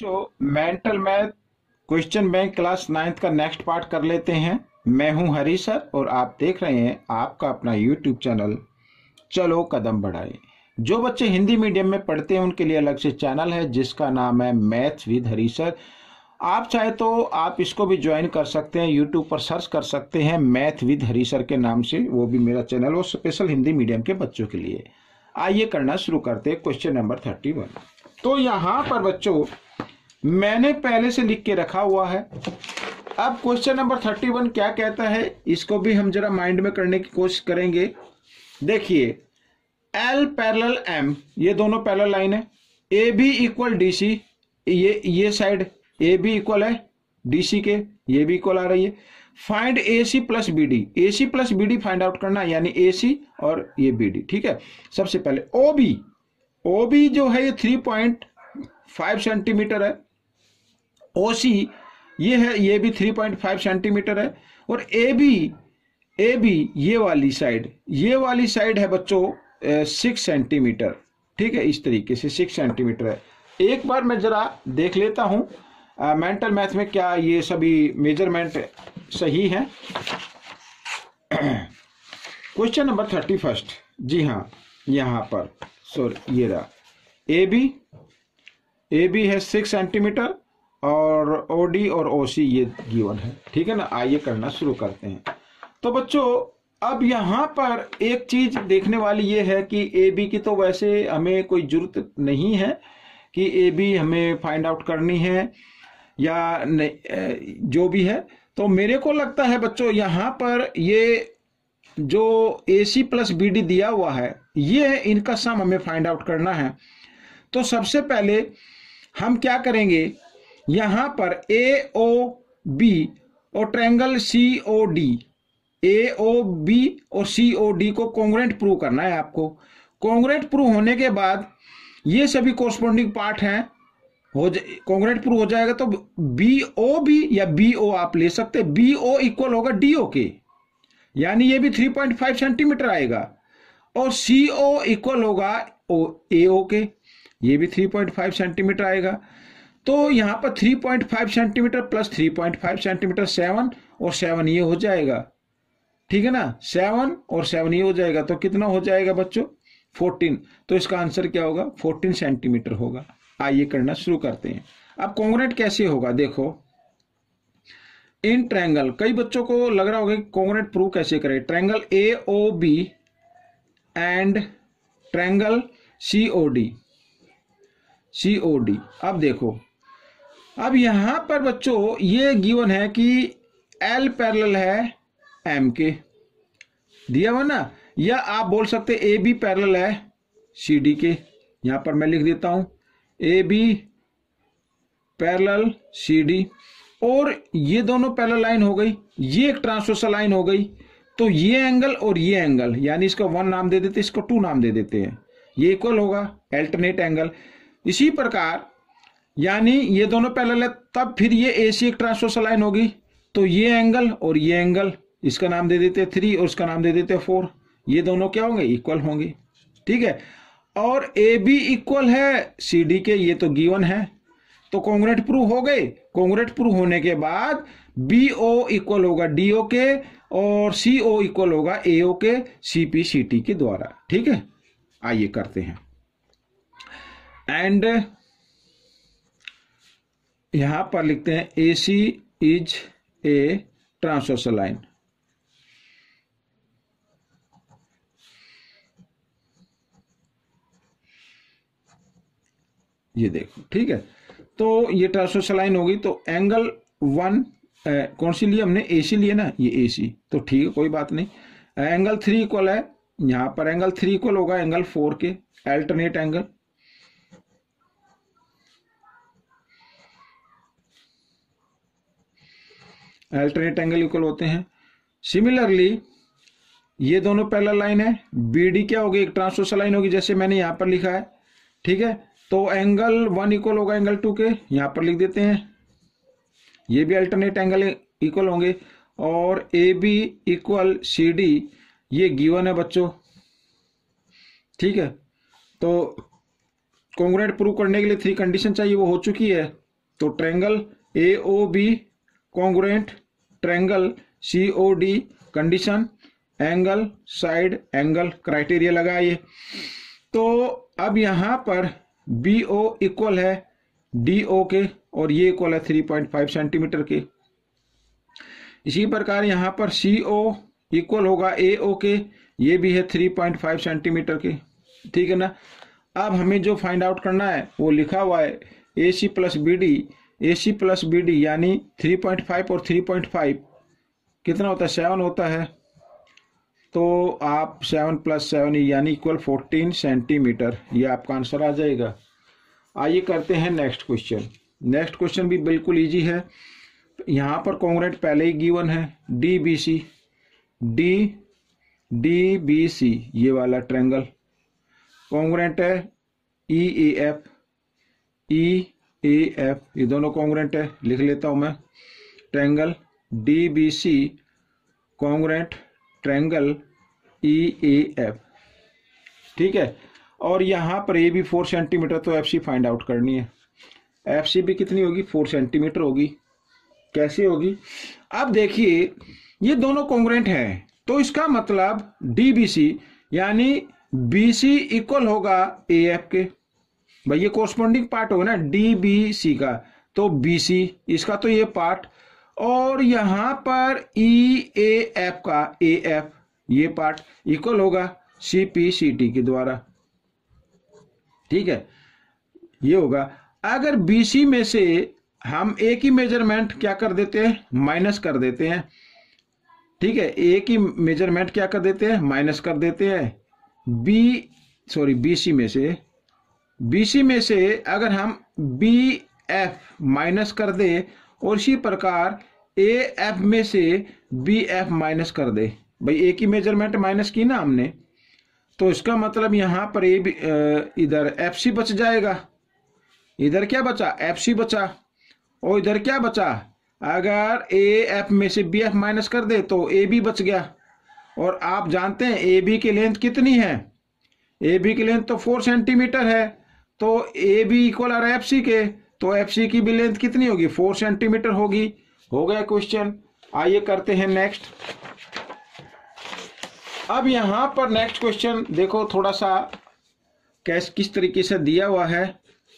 जो mental math question bank class ninth का next part कर लेते हैं मैं हूं हरी सर और आप देख रहे हैं आपका अपना यूट्यूब चैनल चलो कदम बढ़ाए जो बच्चे हिंदी मीडियम में पढ़ते हैं उनके लिए अलग से चैनल है जिसका नाम है मैथ विद हरी सर आप चाहे तो आप इसको भी ज्वाइन कर सकते हैं यूट्यूब पर सर्च कर सकते हैं मैथ विद हरी सर के नाम से वो भी मेरा चैनल वो स्पेशल हिंदी मीडियम के बच्चों के लिए आइए करना शुरू करते हैं क्वेश्चन नंबर थर्टी वन तो यहाँ पर बच्चों मैंने पहले से लिख के रखा हुआ है अब क्वेश्चन नंबर थर्टी वन क्या कहता है इसको भी हम जरा माइंड में करने की कोशिश करेंगे देखिए एल पैरल एम ये दोनों पैरल लाइन है A B equal D C ये ये साइड ए बी इक्वल है डी सी के ये भी इक्वल आ रही है find A C plus B D A C plus B D find out करना यानी ए सी और ये बी डी ठीक है सबसे पहले ओ बी ओ बी जो है ये थ्री पॉइंट फाइव सेंटीमीटर है ओ सी ये है ये भी 3.5 सेंटीमीटर है और ए बी ए बी ये वाली साइड ये वाली साइड है बच्चों सिक्स सेंटीमीटर ठीक है इस तरीके से सिक्स सेंटीमीटर है एक बार मैं जरा देख लेता हूँ मेंटल मैथ में क्या ये सभी मेजरमेंट सही है क्वेश्चन नंबर थर्टी फर्स्ट जी हाँ यहाँ पर सॉरी ये रहा ए बी ए बी है सिक्स सेंटीमीटर और ओडी और ओसी ये गिवन है ठीक है ना आइए करना शुरू करते हैं तो बच्चों अब यहाँ पर एक चीज देखने वाली ये है कि ए बी की तो वैसे हमें कोई जरूरत नहीं है कि ए बी हमें फाइंड आउट करनी है या जो भी है तो मेरे को लगता है बच्चों यहाँ पर ये जो A C plus B D दिया हुआ है ये इनका सम हमें फाइंड आउट करना है तो सबसे पहले हम क्या करेंगे यहां पर ए ओ बी और triangle C O D A O B और सी ओ डी को कॉन्ग्रेंट प्रूव करना है आपको कॉन्ग्रेंट प्रूव होने के बाद ये सभी कोरस्पोंडिंग पार्ट हैं हो कॉन्ग्रेंट प्रूव हो जाएगा तो बी ओ बी या बी ओ आप ले सकते बी ओ इक्वल होगा डी ओ के यानी ये भी 3.5 सेंटीमीटर आएगा और सी ओ इक्वल होगा ओ ए ओ के ये भी 3.5 सेंटीमीटर आएगा तो यहाँ पर 3.5 सेंटीमीटर प्लस 3.5 सेंटीमीटर सेवन और सेवन ये हो जाएगा ठीक है ना सेवन और सेवन ये हो जाएगा तो कितना हो जाएगा बच्चों 14 तो इसका आंसर क्या होगा 14 सेंटीमीटर होगा आइए करना शुरू करते हैं अब कॉन्ग्रेट कैसे होगा देखो इन ट्रैंगल कई बच्चों को लग रहा होगा कि कॉन्ग्रेट प्रूव कैसे करें triangle A O B and triangle C O D C O D अब देखो अब यहां पर बच्चों ये गिवन है कि एल पैरेलल है एम के दिया हुआ ना या आप बोल सकते ए बी पैरल है सी डी के यहां पर मैं लिख देता हूं A B parallel C D और ये दोनों पैरल लाइन हो गई ये एक ट्रांसवर्सल लाइन हो गई तो ये एंगल और ये एंगल यानी इसका वन नाम दे देते इसको टू नाम दे देते हैं ये इक्वल होगा एल्टरनेट एंगल इसी प्रकार यानी ये दोनों पहले है तब फिर ये सी एक ट्रांसवर्सल लाइन होगी तो ये एंगल और ये एंगल इसका नाम दे देते थ्री और इसका नाम दे देते फोर ये दोनों क्या होंगे इक्वल होंगे ठीक है और ए बी इक्वल है सी डी के ये तो गिवन है तो कॉन्ग्रेट प्रूव हो गए कॉन्ग्रेट प्रूव होने के बाद बी ओ इक्वल होगा डी ओ के और सी ओ इक्वल होगा ए ओ के सी पी सी टी के द्वारा ठीक है आइए करते हैं एंड यहां पर लिखते हैं A C is a transversal line ये देखो ठीक है तो ये ट्रांसवर्सल लाइन होगी तो एंगल वन कौन सी लिए हमने ए सी लिए ना ये ए सी तो ठीक है कोई बात नहीं एंगल थ्री इक्वल है यहां पर एंगल थ्री इक्वल होगा एंगल फोर के alternate angle alternate angle equal होते हैं सिमिलरली ये दोनों पहला लाइन है बी क्या होगी एक ट्रांसवर्सल लाइन होगी जैसे मैंने यहाँ पर लिखा है ठीक है तो एंगल वन इक्वल होगा एंगल टू के यहाँ पर लिख देते हैं ये भी अल्टरनेट एंगल इक्वल होंगे और A B equal C D ये गिवन है बच्चों ठीक है तो कॉन्ग्रेट प्रूव करने के लिए थ्री कंडीशन चाहिए वो हो चुकी है तो triangle A O B congruent triangle C O D condition angle side angle criteria लगाइए तो अब यहां पर बी ओ इक्वल है डी ओ के और ये इक्वल है थ्री पॉइंट फाइव सेंटीमीटर के इसी प्रकार यहां पर सी ओ इक्वल होगा ए ओ के ये भी है थ्री पॉइंट फाइव सेंटीमीटर के ठीक है ना अब हमें जो फाइंड आउट करना है वो लिखा हुआ है A C plus B D A C plus B D यानी थ्री पॉइंट फाइव और थ्री पॉइंट फाइव कितना होता है सेवन होता है तो आप सेवन प्लस सेवन यानी इक्वल फोर्टीन सेंटीमीटर ये आपका आंसर आ जाएगा आइए करते हैं नेक्स्ट क्वेश्चन नेक्स्ट क्वेश्चन भी बिल्कुल ईजी है यहाँ पर कॉन्ग्रेट पहले ही गिवन है D B C D D B C ये वाला ट्रेंगल कॉन्ग्रेंट है E A F E E e, F ये दोनों कॉन्ग्रेंट है लिख लेता हूं मैं triangle D B C congruent triangle E A F ठीक है और यहां पर ए भी फोर सेंटीमीटर तो एफ सी फाइंड आउट करनी है एफ सी भी कितनी होगी फोर सेंटीमीटर होगी कैसे होगी अब देखिए ये दोनों कॉन्ग्रेंट हैं तो इसका मतलब डी बी सी यानी बी सी इक्वल होगा ए एफ के भाई ये कोरस्पोंडिंग पार्ट होगा ना डी बी सी का तो बी सी इसका तो ये पार्ट और यहां पर ई ए एफ का ए एफ ये पार्ट इक्वल होगा सी पी सी टी के द्वारा ठीक है ये होगा अगर बी सी में से हम ए की मेजरमेंट क्या कर देते हैं माइनस कर देते हैं ठीक है ए की मेजरमेंट क्या कर देते हैं माइनस कर देते हैं बी सॉरी बी सी में से बीसी में से अगर हम बी एफ माइनस कर दें और इसी प्रकार ए एफ में से बी एफ माइनस कर दे भाई ए की मेजरमेंट माइनस की ना हमने तो इसका मतलब यहाँ पर ए इधर एफ सी बच जाएगा इधर क्या बचा एफ सी बचा और इधर क्या बचा अगर ए एफ में से बी एफ माइनस कर दे तो ए बी बच गया और आप जानते हैं ए बी की लेंथ कितनी है ए बी की लेंथ तो फोर सेंटीमीटर है तो ए बी इक्वल आ रहा है एफ सी के तो एफ सी की भी लेंथ कितनी होगी फोर सेंटीमीटर होगी हो गया क्वेश्चन आइए करते हैं नेक्स्ट अब यहां पर नेक्स्ट क्वेश्चन देखो थोड़ा सा कैस किस तरीके से दिया हुआ है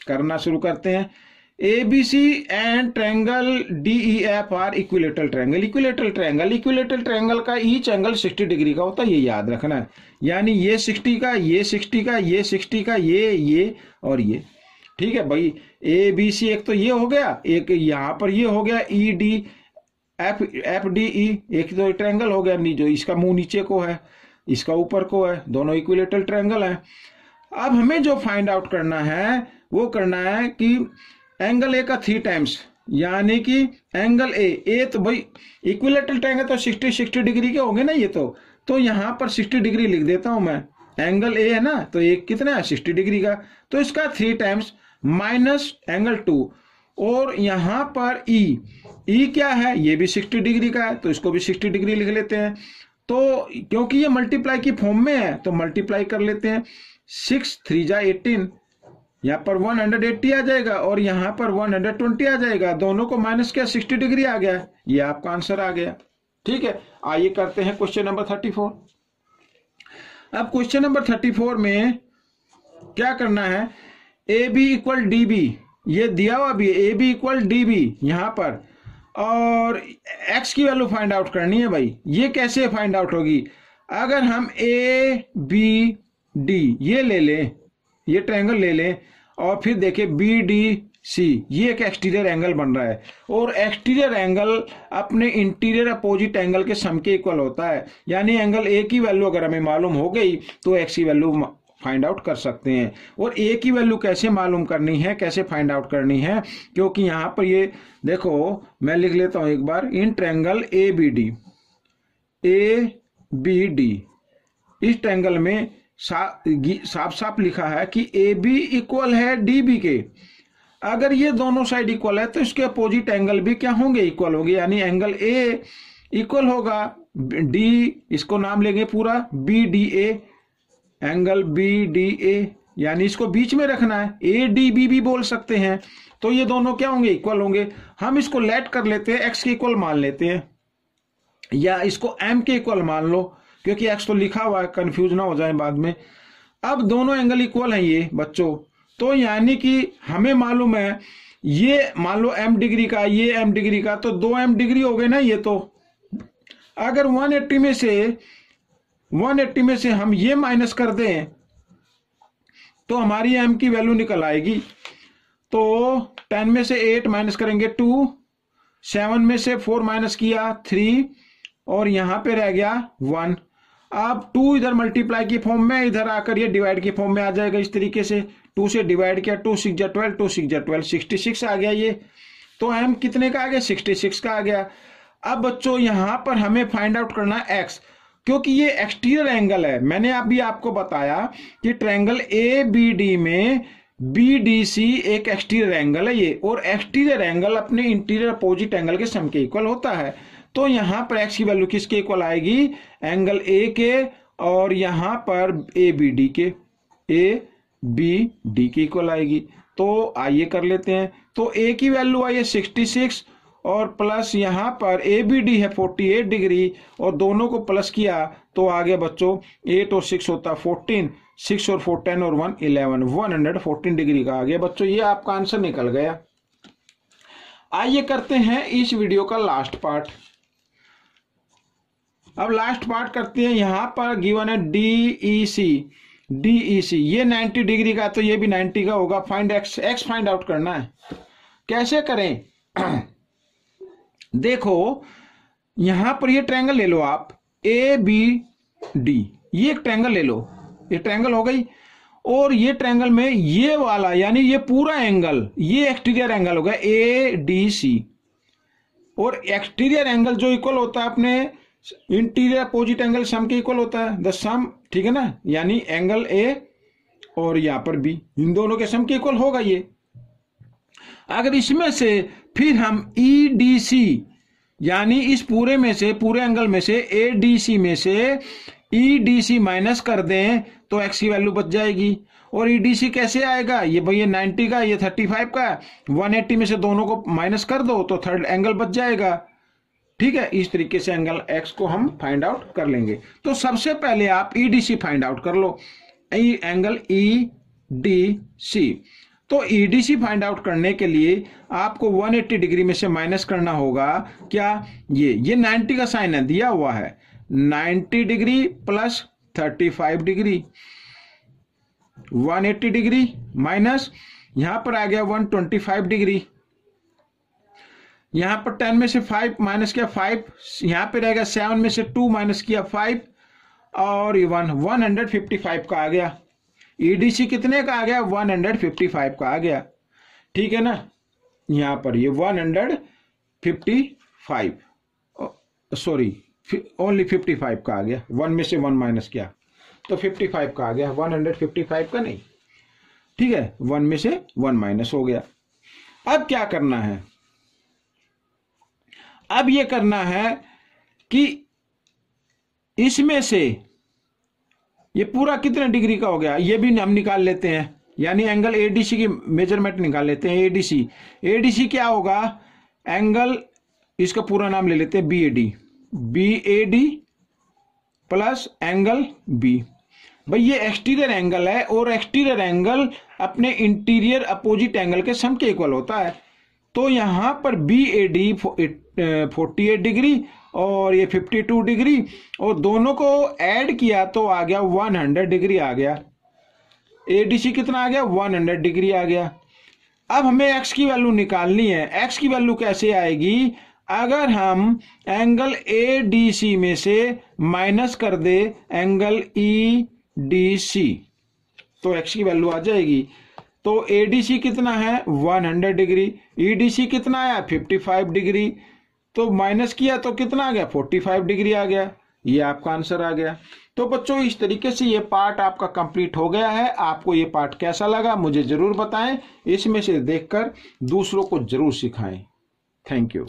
करना शुरू करते हैं ABC ABC and triangle F R e equilateral triangle Equilateral triangle equilateral triangle का ईच एंगल 60 डिग्री का होता है ये याद रखना है यानी ये 60 का ये 60 का ये 60 का ये ये और ये ठीक है भाई ए बी सी एक तो ये हो गया एक यहाँ पर ये हो गया E D F F D E एक तो ट्रैंगल हो गया नहीं जो इसका मुंह नीचे को है इसका ऊपर को है दोनों इक्विलेटरल ट्रैंगल है अब हमें जो फाइंड आउट करना है वो करना है कि एंगल ए का थ्री टाइम्स यानी कि एंगल ए ए तो भाई इक्विलेटरल ट्रायंगल तो 60 60 डिग्री के होंगे ना ये तो तो यहाँ पर 60 डिग्री लिख देता हूं मैं एंगल ए है ना तो एक कितना है 60 डिग्री का तो इसका three times minus angle two और यहाँ पर ई e, ई e क्या है ये भी सिक्सटी डिग्री का है तो इसको भी सिक्सटी डिग्री लिख लेते हैं तो क्योंकि ये मल्टीप्लाई की फॉर्म में है तो मल्टीप्लाई कर लेते हैं सिक्स थ्री जा एटीन यहाँ पर 180 आ जाएगा और यहाँ पर 120 आ जाएगा दोनों को माइनस किया 60 डिग्री आ गया ये आपका आंसर आ गया ठीक है आइए करते हैं क्वेश्चन नंबर 34 अब क्वेश्चन नंबर 34 में क्या करना है A B equal D B ये दिया हुआ भी A B equal D B यहाँ पर और एक्स की वैल्यू फाइंड आउट करनी है भाई ये कैसे फाइंड आउट होगी अगर हम ए बी डी ये ले लें ये ट्रायंगल ले लें और फिर देखें बी डी सी ये एक एक्सटीरियर एंगल बन रहा है और एक्सटीरियर एंगल अपने इंटीरियर अपोजिट एंगल के सम के इक्वल होता है यानी एंगल ए की वैल्यू अगर हमें मालूम हो गई तो एक्स की वैल्यू फाइंड आउट कर सकते हैं और ए की वैल्यू कैसे मालूम करनी है कैसे फाइंड आउट करनी है क्योंकि यहाँ पर ये देखो मैं लिख लेता हूँ एक बार in triangle A B D A B D इस ट्रैंगल में साफ साफ लिखा है कि ए बी इक्वल है डी बी के अगर ये दोनों साइड इक्वल है तो इसके अपोजिट एंगल भी क्या होंगे इक्वल होंगे यानी एंगल ए इक्वल होगा डी इसको नाम लेंगे पूरा B D A angle B D A यानी इसको बीच में रखना है ए डी बी भी बोल सकते हैं तो ये दोनों क्या होंगे इक्वल होंगे हम इसको लेट कर लेते हैं एक्स के इक्वल मान लेते हैं या इसको एम के इक्वल मान लो क्योंकि एक्स तो लिखा हुआ है कंफ्यूज ना हो जाए बाद में अब दोनों एंगल इक्वल हैं ये बच्चों तो यानी कि हमें मालूम है ये मान लो एम डिग्री का ये एम डिग्री का तो दो एम डिग्री हो गए ना ये तो अगर 180 में से 180 में से हम ये माइनस कर दें तो हमारी एम की वैल्यू निकल आएगी तो 10 में से 8 माइनस करेंगे 2 7 में से 4 माइनस किया 3 और यहां पे रह गया वन आप टू इधर मल्टीप्लाई की फॉर्म में इधर आकर ये डिवाइड की फॉर्म में आ जाएगा इस तरीके से टू से डिवाइड किया टू सिक्स जा ट्वेल्व टू सिक्स जा ट्वेल्व सिक्सटी सिक्स आ गया ये तो एम कितने का आ गया सिक्सटी सिक्स का आ गया अब बच्चों यहाँ पर हमें फाइंड आउट करना एक्स क्योंकि ये एक्सटीरियर एंगल है मैंने अभी आपको बताया कि ट्रैंगल ए बी डी में बी डी सी एक एक्सटीरियर एंगल है ये और एक्सटीरियर एंगल अपने इंटीरियर अपोजिट एंगल के सम के इक्वल होता है तो यहां पर एक्स की वैल्यू किसके इक्वल आएगी एंगल ए के और यहां पर ए बी डी के ए बी डी के इक्वल आएगी तो आइए कर लेते हैं तो ए की वैल्यू आई है सिक्सटी सिक्स और प्लस यहाँ पर ए बी डी है फोर्टी एट डिग्री और दोनों को प्लस किया तो आगे बच्चों एट और सिक्स होता फोर्टीन सिक्स और फोर टेन और one eleven one hundred fourteen degree का आ गया बच्चों ये आपका आंसर निकल गया आइए करते हैं इस वीडियो का लास्ट पार्ट अब लास्ट पार्ट करते हैं यहाँ पर गिवन है D E C D E सी ये 90 डिग्री का तो ये भी 90 का होगा find x x find out करना है कैसे करें देखो यहां पर ये ट्रैंगल ले लो आप ए बी डी ये एक ट्रैंगल ले लो ये ट्रैंगल हो गई और ये ट्रैंगल में ये वाला यानी ये पूरा एंगल ये एक्सटीरियर एंगल होगा ए डी सी और एक्सटीरियर एंगल जो इक्वल होता है अपने इंटीरियर अपोजिट एंगल सम के इक्वल होता है द सम ठीक है ना यानी एंगल ए और यहां पर बी इन दोनों के सम के इक्वल होगा ये अगर इसमें से फिर हम ई डी सी यानी इस पूरे में से पूरे एंगल में से ए डी सी में से ई डी सी माइनस कर दें तो एक्स की वैल्यू बच जाएगी और ई डी सी कैसे आएगा ये भैया नाइन्टी का ये थर्टी फाइव का वन एट्टी में से दोनों को माइनस कर दो तो थर्ड एंगल बच जाएगा ठीक है इस तरीके से एंगल एक्स को हम फाइंड आउट कर लेंगे तो सबसे पहले आप ईडीसी फाइंड आउट कर लो एंगल ई डी सी तो ईडीसी फाइंड आउट करने के लिए आपको 180 डिग्री में से माइनस करना होगा क्या ये ये 90 का साइन है दिया हुआ है 90 degree plus 35 degree 180 degree minus यहां पर आ गया 125 डिग्री यहां पर टेन में से फाइव माइनस किया फाइव यहां पे रहेगा सेवन में से टू माइनस किया फाइव और ये one one hundred fifty five का आ गया ईडीसी e कितने का आ गया वन हंड्रेड फिफ्टी फाइव का आ गया ठीक है ना यहाँ पर ये one hundred fifty five sorry only fifty five का आ गया वन में से वन माइनस किया तो फिफ्टी फाइव का आ गया वन हंड्रेड फिफ्टी फाइव का नहीं ठीक है वन में से वन माइनस हो गया अब क्या करना है अब ये करना है कि इसमें से ये पूरा कितने डिग्री का हो गया ये भी हम निकाल लेते हैं यानी एंगल एडीसी की मेजरमेंट निकाल लेते हैं एडीसी एडीसी क्या होगा एंगल इसका पूरा नाम ले लेते हैं B A D B A D plus angle B भाई ये एक्सटीरियर एंगल है और एक्सटीरियर एंगल अपने इंटीरियर अपोजिट एंगल के सम के इक्वल होता है तो यहाँ पर B A D forty eight degree और ये फिफ्टी टू डिग्री और दोनों को ऐड किया तो आ गया वन हंड्रेड डिग्री आ गया ए डी सी कितना आ गया वन हंड्रेड डिग्री आ गया अब हमें एक्स की वैल्यू निकालनी है एक्स की वैल्यू कैसे आएगी अगर हम एंगल ए डी सी में से माइनस कर दे एंगल ई डी सी तो एक्स की वैल्यू आ जाएगी तो एडीसी कितना है 100 डिग्री ईडीसी e कितना आया 55 डिग्री तो माइनस किया तो कितना आ गया 45 डिग्री आ गया ये आपका आंसर आ गया तो बच्चों इस तरीके से ये पार्ट आपका कंप्लीट हो गया है आपको ये पार्ट कैसा लगा मुझे जरूर बताएं इसमें से देखकर दूसरों को जरूर सिखाएं थैंक यू